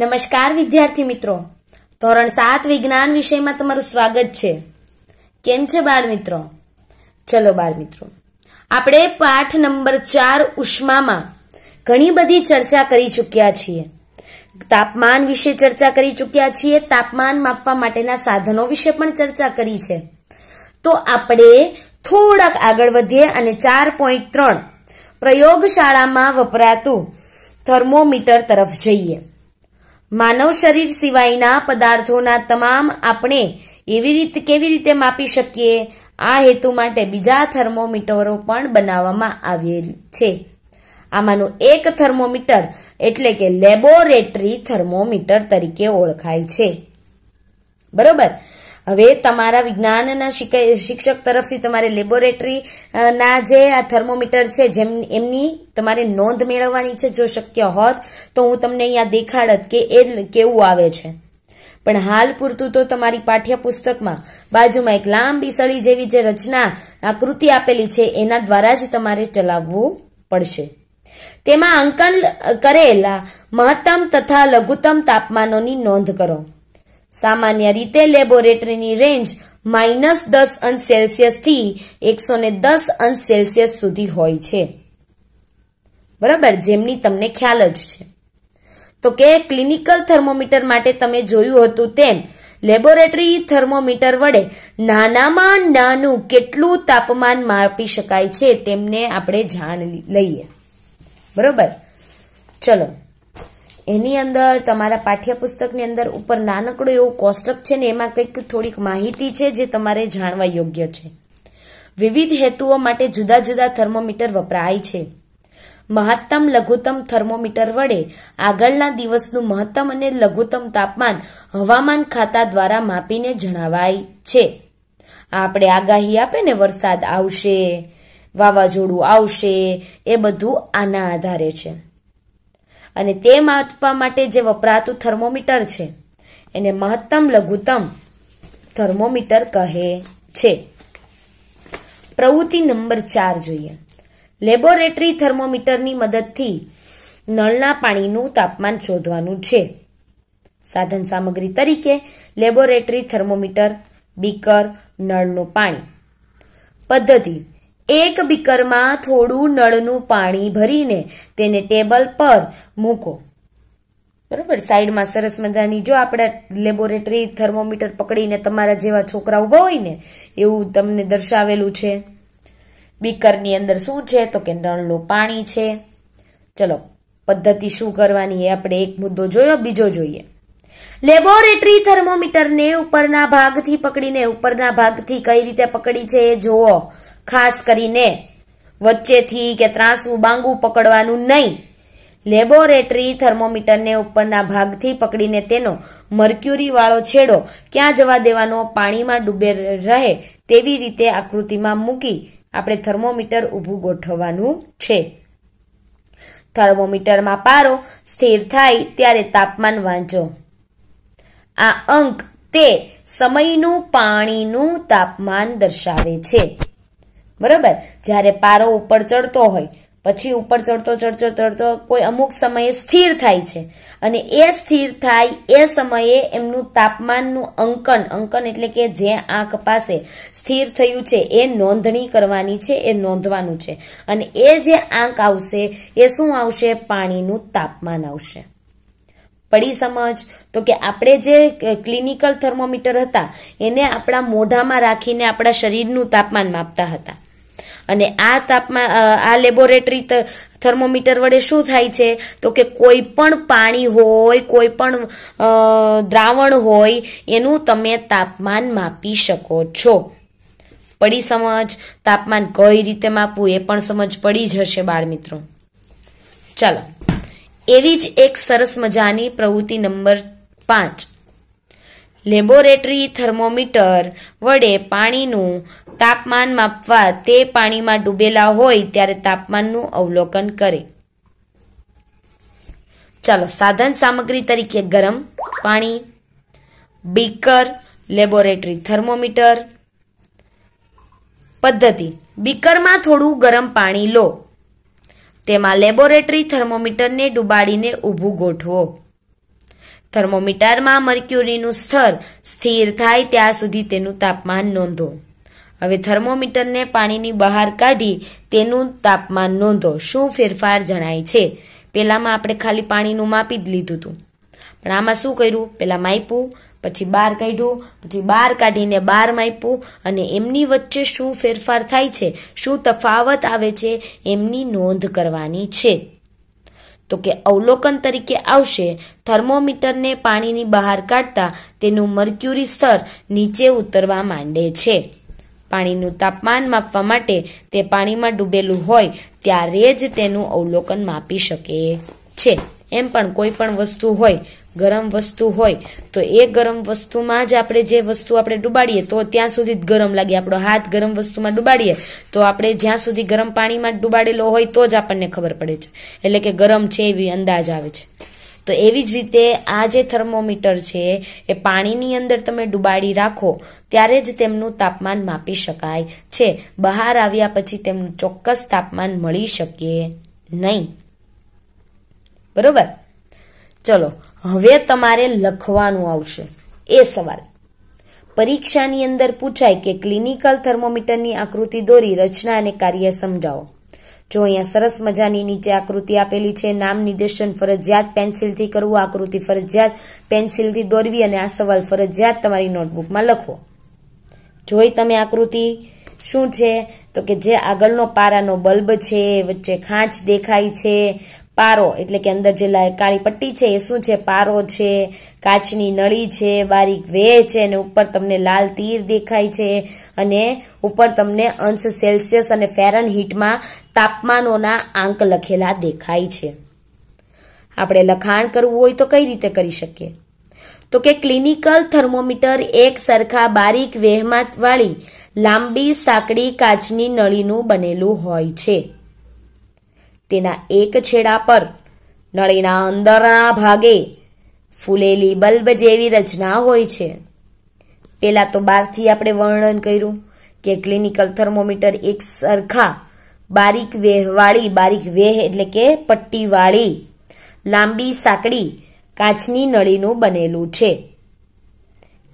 નમસ્કાર વિદ્યાર્થી મિત્રો ધોરણ સાત વિજ્ઞાન વિષયમાં તમારું સ્વાગત છે કેમ છે બાળ મિત્રો ચલો બાળ મિત્રો આપણે પાઠ નંબર ચાર ઉષ્મામાં ઘણી બધી ચર્ચા કરી ચૂક્યા છીએ તાપમાન વિશે ચર્ચા કરી ચૂક્યા છીએ તાપમાન માપવા માટેના સાધનો વિશે પણ ચર્ચા કરી છે તો આપણે થોડાક આગળ વધીએ અને ચાર પોઈન્ટ ત્રણ પ્રયોગશાળામાં વપરાતું થર્મોમીટર તરફ જઈએ માનવ શરીર સિવાયના પદાર્થોના તમામ આપણે એવી રીતે કેવી રીતે માપી શકીએ આ હેતુ માટે બીજા થર્મોમીટરો પણ બનાવવામાં આવેલ છે આમાંનું એક થર્મોમીટર એટલે કે લેબોરેટરી થર્મોમીટર તરીકે ઓળખાય છે બરોબર હવે તમારા વિજ્ઞાનના શિક્ષક તરફથી તમારે લેબોરેટરી ના જે આ થર્મોમીટર છે જેમ એમની તમારે નોંધ મેળવવાની છે જો શક્ય હોત તો હું તમને અહીંયા દેખાડત કે એ કેવું આવે છે પણ હાલ પૂરતું તો તમારી પાઠ્યપુસ્તકમાં બાજુમાં એક લાંબી સળી જેવી જે રચના આકૃતિ આપેલી છે એના દ્વારા જ તમારે ચલાવવું પડશે તેમાં અંકન કરેલા મહત્તમ તથા લઘુત્તમ તાપમાનોની નોંધ કરો સામાન્ય રીતે લેબોરેટરીની રેન્જ માઇનસ દસ અંશ સેલ્સિયસથી એકસો ને દસ અંશ સેલ્સિયસ સુધી હોય છે બરાબર જેમની તમને ખ્યાલ જ છે તો કે ક્લિનિકલ થર્મોમીટર માટે તમે જોયું હતું તેમ લેબોરેટરી થર્મોમીટર વડે નાનામાં નાનું કેટલું તાપમાન માપી શકાય છે તેમને આપણે જાણ લઈએ બરાબર ચલો એની અંદર તમારા પાઠ્યપુસ્તકની અંદર ઉપર નાનકડો એવો કોષ્ટક છે ને એમાં કંઈક થોડીક માહિતી છે જે તમારે જાણવા યોગ્ય છે વિવિધ હેતુઓ માટે જુદા જુદા થર્મોમીટર વપરાય છે મહત્તમ લઘુત્તમ થર્મોમીટર વડે આગળના દિવસનું મહત્તમ અને લઘુત્તમ તાપમાન હવામાન ખાતા દ્વારા માપીને જણાવાય છે આપણે આગાહી આપે ને વરસાદ આવશે વાવાઝોડું આવશે એ બધું આના આધારે છે અને તે માપવા માટે જે વપરાતું થર્મોમીટર છે એને મહત્તમ લઘુત્તમ થર્મોમીટર કહે છે પ્રવૃત્તિ નંબર ચાર જોઈએ લેબોરેટરી થર્મોમીટરની મદદથી નળના પાણીનું તાપમાન શોધવાનું છે સાધન સામગ્રી તરીકે લેબોરેટરી થર્મોમીટર બીકર નળનું પાણી પદ્ધતિ એક બીકરમાં થોડું નળનું પાણી ભરીને તેને ટેબલ પર મૂકો બરાબર સાઈડમાં સરસ મજાની જો આપણે લેબોરેટરી થર્મોમીટર પકડીને તમારા જેવા છોકરા ઊભા હોય ને એવું તમને દર્શાવેલું છે બીકરની અંદર શું છે તો કે નળનું પાણી છે ચલો પદ્ધતિ શું કરવાની એ આપણે એક મુદ્દો જોયો બીજો જોઈએ લેબોરેટરી થર્મોમીટરને ઉપરના ભાગથી પકડીને ઉપરના ભાગથી કઈ રીતે પકડી છે એ જોવો ખાસ કરીને વચ્ચેથી કે ત્રાસવું બાંગું પકડવાનું નહીં લેબોરેટરી થર્મોમીટરને ઉપરના ભાગથી પકડીને તેનો મર્ક્યુરી વાળો છેડો ક્યાં જવા દેવાનો પાણીમાં ડૂબે રહે તેવી રીતે આકૃતિમાં મૂકી આપણે થર્મોમીટર ઊભું ગોઠવવાનું છે થર્મોમીટરમાં પારો સ્થિર થાય ત્યારે તાપમાન વાંચો આ અંક તે સમયનું પાણીનું તાપમાન દર્શાવે છે બરોબર જ્યારે પારો ઉપર ચડતો હોય પછી ઉપર ચડતો ચડતો ચડતો કોઈ અમુક સમયે સ્થિર થાય છે અને એ સ્થિર થાય એ સમયે એમનું તાપમાનનું અંકન અંકન એટલે કે જે આંખ પાસે સ્થિર થયું છે એ નોંધણી કરવાની છે એ નોંધવાનું છે અને એ જે આંક આવશે એ શું આવશે પાણીનું તાપમાન આવશે પડી સમજ તો કે આપણે જે ક્લિનિકલ થર્મોમીટર હતા એને આપણા મોઢામાં રાખીને આપણા શરીરનું તાપમાન માપતા હતા અને આ તાપમાન આ લેબોરેટરી થર્મોમીટર વડે શું થાય છે તો કે કોઈ પણ પાણી હોય કોઈ પણ દ્રાવણ હોય એનું તમે તાપમાન માપી શકો છો પડી સમજ તાપમાન કઈ રીતે માપવું એ પણ સમજ પડી જશે બાળ મિત્રો ચાલો એવી જ એક સરસ મજાની પ્રવૃત્તિ નંબર પાંચ લેબોરેટરી થર્મોમીટર વડે પાણીનું તાપમાન માપવા તે પાણીમાં ડૂબેલા હોય ત્યારે તાપમાનનું અવલોકન કરે ચાલો સાધન સામગ્રી તરીકે ગરમ પાણી બીકર લેબોરેટરી થર્મોમીટર પદ્ધતિ બીકરમાં થોડું ગરમ પાણી લો તેમાં લેબોરેટરી થર્મોમીટરને ડુબાડીને ઊભું ગોઠવો થર્મોમીટરમાં મર્ક્યુરીનું સ્તર સ્થિર થાય ત્યાં સુધી તેનું તાપમાન નોંધો હવે થર્મોમીટરને પાણીની બહાર કાઢી તેનું તાપમાન નોંધો શું ફેરફાર જણાય છે પહેલામાં આપણે ખાલી પાણીનું માપી જ લીધું હતું પણ આમાં શું કર્યું પહેલાં માપ્યું પછી બહાર કાઢ્યું પછી બહાર કાઢીને બહાર માપ્યું અને એમની વચ્ચે શું ફેરફાર થાય છે શું તફાવત આવે છે એમની નોંધ કરવાની છે તો કે અવલોકન તરીકે આવશે થર્મોમીટરને પાણીની બહાર કાઢતા તેનું મર્ક્યુરી સ્તર નીચે ઉતરવા માંડે છે પાણીનું તાપમાન માપવા માટે તે પાણીમાં ડૂબેલું હોય ત્યારે જ તેનું અવલોકન માપી શકે છે એમ પણ કોઈ પણ વસ્તુ હોય ગરમ વસ્તુ હોય તો એ ગરમ વસ્તુમાં જ આપણે જે વસ્તુ આપણે ડુબાડીએ તો ત્યાં સુધી જ ગરમ લાગે આપણો હાથ ગરમ વસ્તુમાં ડુબાડીએ તો આપણે જ્યાં સુધી ગરમ પાણીમાં ડુબાડેલો હોય તો જ આપણને ખબર પડે છે એટલે કે ગરમ છે એવી અંદાજ આવે છે તો એવી જ રીતે આ જે થર્મોમીટર છે એ પાણીની અંદર તમે ડુબાડી રાખો ત્યારે જ તેમનું તાપમાન માપી શકાય છે બહાર આવ્યા પછી તેમનું ચોક્કસ તાપમાન મળી શકે નહીં બરોબર ચલો હવે તમારે લખવાનું આવશે એ સવાલ પરીક્ષાની અંદર પૂછાય કે ક્લિનિકલ થર્મોમીટરની આકૃતિ દોરી રચના અને કાર્ય સમજાવો જો અહીંયા સરસ મજાની નીચે આકૃતિ આપેલી છે નામ નિર્દેશન ફરજિયાત પેન્સિલથી કરવું આકૃતિ ફરજિયાત પેન્સિલથી દોરવી અને આ સવાલ ફરજિયાત તમારી નોટબુકમાં લખવો જોઈ તમે આકૃતિ શું છે તો કે જે આગળનો પારાનો બલ્બ છે વચ્ચે ખાંચ દેખાય છે પારો એટલે કે અંદર જે કાળી પટ્ટી છે એ શું છે પારો છે કાચની નળી છે બારીક વે છે અને ઉપર તમને લાલ તીર દેખાય છે અને ઉપર તમને અંશ સેલ્સિયસ અને ફેરન હીટમાં તાપમાનોના આંક લખેલા દેખાય છે આપણે લખાણ કરવું હોય તો કઈ રીતે કરી શકીએ તો કે ક્લિનિકલ થર્મોમીટર એક સરખા બારીક વહેમાં વાળી લાંબી સાંકડી કાચની નળીનું બનેલું હોય છે તેના એક છેડા પર નળીના અંદરના ભાગે ફૂલેલી બલ્બ જેવી રચના હોય છે પહેલાં તો બારથી આપણે વર્ણન કર્યું કે ક્લિનિકલ થર્મોમીટર એક સરખા બારીક વેહવાળી બારીક વેહ એટલે કે પટ્ટીવાળી લાંબી સાંકડી કાચની નળીનું બનેલું છે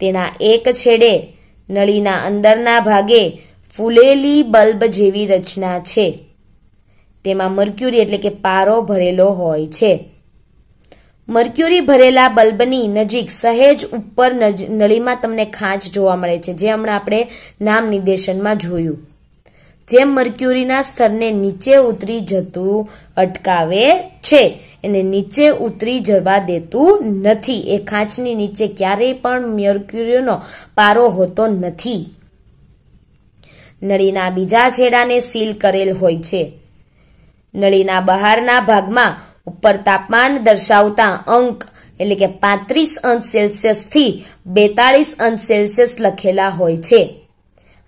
તેના એક છેડે નળીના અંદરના ભાગે ફૂલેલી બલ્બ જેવી રચના છે તેમાં મર્ક્યુરી એટલે કે પારો ભરેલો હોય છે મર્ક્યુરી ભરેલા બલ્બની નજીક સહેજ ઉપર નળીમાં તમને ખાંચ જોવા મળે છે જે હમણાં આપણે નામ નિર્દેશનમાં જોયું જેમ મર્ક્યુરીના સ્તરને નીચે ઉતરી જતું અટકાવે છે એને નીચે ઉતરી જવા દેતું નથી એ ખાંચની નીચે ક્યારેય પણ મર્ક્યુરીનો પારો હોતો નથી નળીના બીજા છેડાને સીલ કરેલ હોય છે નળીના બહારના ભાગમાં ઉપર તાપમાન દર્શાવતા અંક એટલે કે પાંત્રીસ અંશ સેલ્સિયસથી બેતાળીસ અંશ સેલ્સિયસ લખેલા હોય છે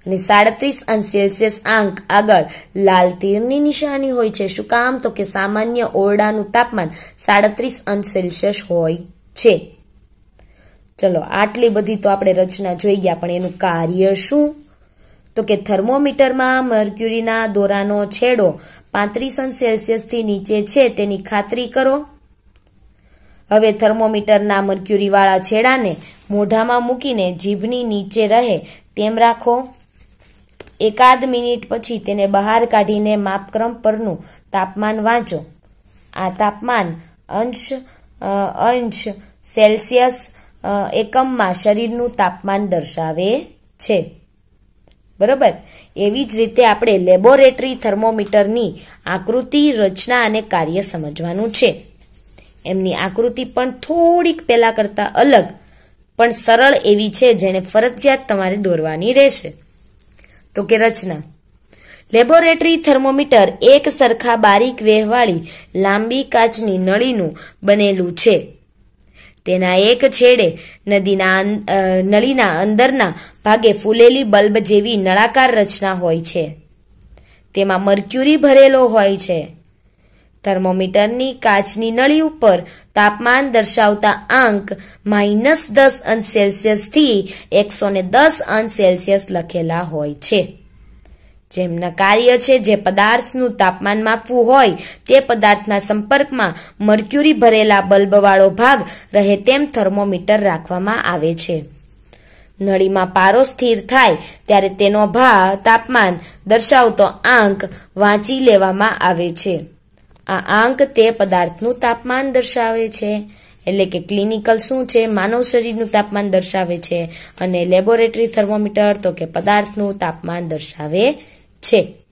અને સાડત્રીસ અંશ સેલ્સિયસ આંક આગળ લાલ તીરની નિશાની હોય છે શું કામ તો કે સામાન્ય ઓરડાનું તાપમાન સાડત્રીસ અંશ સેલ્સિયસ હોય છે ચલો આટલી બધી તો આપણે રચના જોઈ ગયા પણ એનું કાર્ય શું તો કે થર્મોમીટરમાં મર્ક્યુરીના દોરાનો છેડો પાંત્રીસ અંશ સેલ્સિયસથી નીચે છે તેની ખાતરી કરો હવે થર્મોમીટરના મર્ક્યુરીવાળા છેડાને મોઢામાં મૂકીને જીભની નીચે રહે તેમ રાખો એકાદ મિનિટ પછી તેને બહાર કાઢીને માપક્રમ પરનું તાપમાન વાંચો આ તાપમાન અંશ અંશ સેલ્સિયસ એકમમાં શરીરનું તાપમાન દર્શાવે છે બરોબર એવી જ રીતે આપણે લેબોરેટરી થર્મોમીટરની આકૃતિ રચના અને કાર્ય સમજવાનું છે એમની આકૃતિ પણ થોડીક પહેલા કરતાં અલગ પણ સરળ એવી છે જેને ફરજિયાત તમારે દોરવાની રહેશે તો કે રચના લેબોરેટરી થર્મોમીટર એક સરખા બારીક વહેવાળી લાંબી કાચની નળીનું બનેલું છે તેના એક છેડે નદીના નળીના અંદરના ભાગે ફૂલેલી બલ્બ જેવી નળાકાર રચના હોય છે તેમાં મર્ક્યુરી ભરેલો હોય છે થર્મોમીટરની કાચની નળી ઉપર તાપમાન દર્શાવતા આંક માઇનસ દસ અંશ સેલ્સિયસથી એકસો ને દસ અંશ સેલ્સિયસ લખેલા હોય છે જેમના કાર્ય છે જે પદાર્થનું તાપમાન માપવું હોય તે પદાર્થના સંપર્કમાં મર્ક્યુરી ભરેલા બલ્બવાળો ભાગ રહે તેમ થર્મોમીટર રાખવામાં આવે છે નળીમાં પારો સ્થિર થાય ત્યારે તેનો ભા તાપમાન દર્શાવતો આંક વાંચી લેવામાં આવે છે આ આંક તે પદાર્થનું તાપમાન દર્શાવે છે એટલે કે ક્લિનિકલ શું છે માનવ શરીરનું તાપમાન દર્શાવે છે અને લેબોરેટરી થર્મોમીટર તો કે પદાર્થનું તાપમાન દર્શાવે છે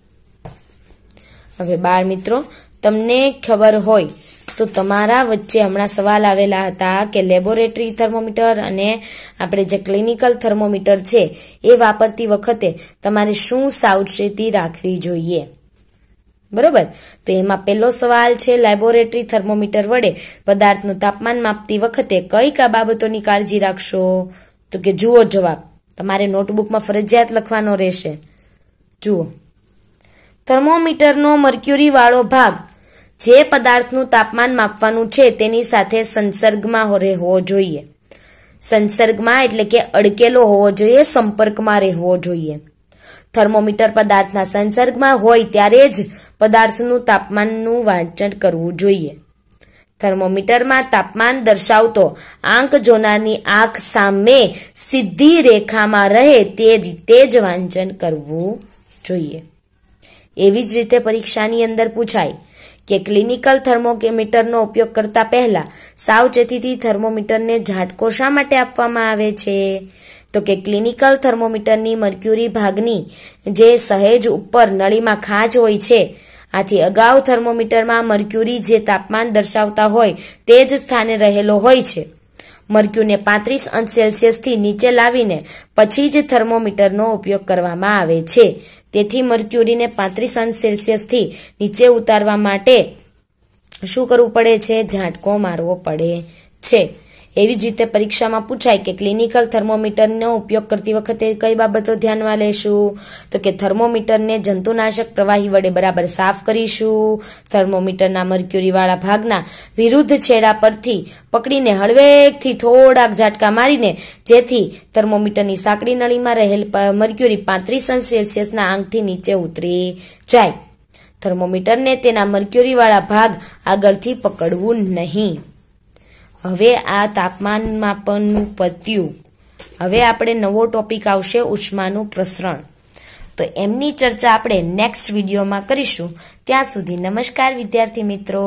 હવે બાળ મિત્રો તમને ખબર હોય તો તમારા વચ્ચે હમણાં સવાલ આવેલા હતા કે લેબોરેટરી થર્મોમીટર અને આપણે જે ક્લિનિકલ થર્મોમીટર છે એ વાપરતી વખતે તમારે શું સાવચેતી રાખવી જોઈએ બરોબર તો એમાં પહેલો સવાલ છે લેબોરેટરી થર્મોમીટર વડે પદાર્થનું તાપમાન માપતી વખતે કઈ કા બાબતોની કાળજી રાખશો તો કે જુઓ જવાબ તમારે નોટબુકમાં ફરજિયાત લખવાનો રહેશે જુઓ થર્મોમીટરનો મર્ક્યુરીવાળો ભાગ જે પદાર્થનું તાપમાન માપવાનું છે તેની સાથે સંસર્ગમાં રહેવો જોઈએ સંસર્ગમાં એટલે કે અડકેલો હોવો જોઈએ સંપર્કમાં રહેવો જોઈએ થર્મોમીટર પદાર્થના સંસર્ગમાં હોય ત્યારે જ પદાર્થનું તાપમાનનું વાંચન કરવું જોઈએ થર્મોમીટરમાં તાપમાન દર્શાવતો આંક જોનારની આંખ સામે સીધી રેખામાં રહે તે રીતે જ વાંચન કરવું જોઈએ એવી જ રીતે પરીક્ષાની અંદર પૂછાય કે ક્લિનિકલ થર્મોકેમીટરનો ઉપયોગ કરતા પહેલા સાવચેતીથી થર્મોમીટરને ઝાટકો શા માટે આપવામાં આવે છે તો કે ક્લિનિકલ થર્મોમીટરની મર્ક્યુરી ભાગની જે સહેજ ઉપર નળીમાં ખાંચ હોય છે આથી અગાઉ થર્મોમીટરમાં મર્ક્યુરી જે તાપમાન દર્શાવતા હોય તે જ સ્થાને રહેલો હોય છે મર્ક્યુને પાંત્રીસ અંશ સેલ્સિયસથી નીચે લાવીને પછી જ થર્મોમીટરનો ઉપયોગ કરવામાં આવે છે તેથી મર્ક્યુરીને પાંત્રીસ અંશ સેલ્સિયસથી નીચે ઉતારવા માટે શું કરવું પડે છે ઝાંટકો મારવો પડે છે એવી જ રીતે પરીક્ષામાં પૂછાય કે ક્લિનિકલ થર્મોમીટરનો ઉપયોગ કરતી વખતે કઈ બાબતો ધ્યાનમાં લેશું તો કે થર્મોમીટરને જંતુનાશક પ્રવાહી વડે બરાબર સાફ કરીશું થર્મોમીટરના મર્ક્યુરીવાળા ભાગના વિરુદ્ધ છેડા પરથી પકડીને હળવેકથી થોડાક ઝાટકા મારીને જેથી થર્મોમીટરની સાંકડી નળીમાં રહેલ મર્ક્યુરી પાંત્રીસ અંશ સેલ્સિયસના આંકથી નીચે ઉતરી જાય થર્મોમીટરને તેના મર્ક્યુરીવાળા ભાગ આગળથી પકડવું નહીં હવે આ તાપમાન માપનનું પત્યું હવે આપણે નવો ટોપિક આવશે ઉષ્માનું પ્રસરણ તો એમની ચર્ચા આપણે નેક્સ્ટ વિડીયોમાં કરીશું ત્યાં સુધી નમસ્કાર વિદ્યાર્થી મિત્રો